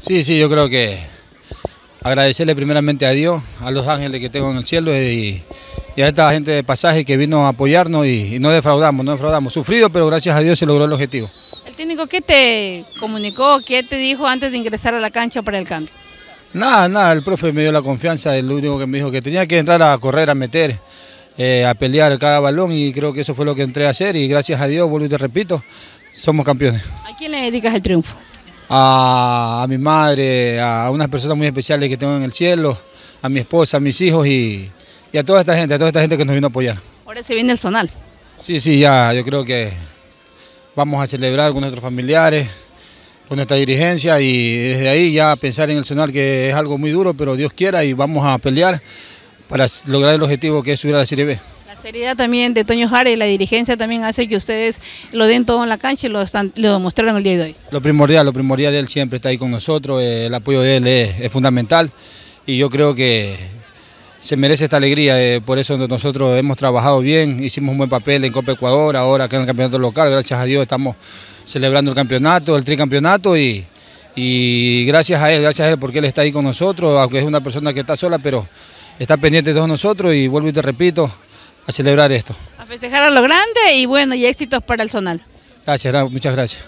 Sí, sí, yo creo que agradecerle primeramente a Dios, a los ángeles que tengo en el cielo y, a esta gente de pasaje que vino a apoyarnos y, no defraudamos, no defraudamos. Sufrido, pero gracias a Dios se logró el objetivo. ¿El técnico qué te comunicó, qué te dijo antes de ingresar a la cancha para el cambio? Nada, nada, el profe me dio la confianza, el único que me dijo que tenía que entrar a correr, a meter, eh, a pelear cada balón y creo que eso fue lo que entré a hacer y gracias a Dios, vuelvo y te repito, somos campeones. ¿A quién le dedicas el triunfo? a, mi madre, a unas personas muy especiales que tengo en el cielo, a mi esposa, a mis hijos y, y a toda esta gente, a toda esta gente que nos vino a apoyar. Ahora se viene el Sonal. Sí, sí, ya, yo creo que vamos a celebrar con nuestros familiares, con nuestra dirigencia y desde ahí ya pensar en el Sonal que es algo muy duro, pero Dios quiera y vamos a pelear para lograr el objetivo que es subir a la Serie B seriedad también de Toño Jare y la dirigencia también hace que ustedes lo den todo en la cancha y lo, demostraron el día de hoy. Lo primordial, lo primordial, él siempre está ahí con nosotros, eh, el apoyo de él es, fundamental y yo creo que se merece esta alegría, eh, por eso nosotros hemos trabajado bien, hicimos un buen papel en Copa Ecuador, ahora acá en el campeonato local, gracias a Dios estamos celebrando el campeonato, el tricampeonato y y gracias a él, gracias a él porque él está ahí con nosotros, aunque es una persona que está sola, pero está pendiente de todos nosotros y vuelvo y te repito, a celebrar esto. A festejar a lo grande y bueno, y éxitos para el zonal. Gracias, muchas gracias.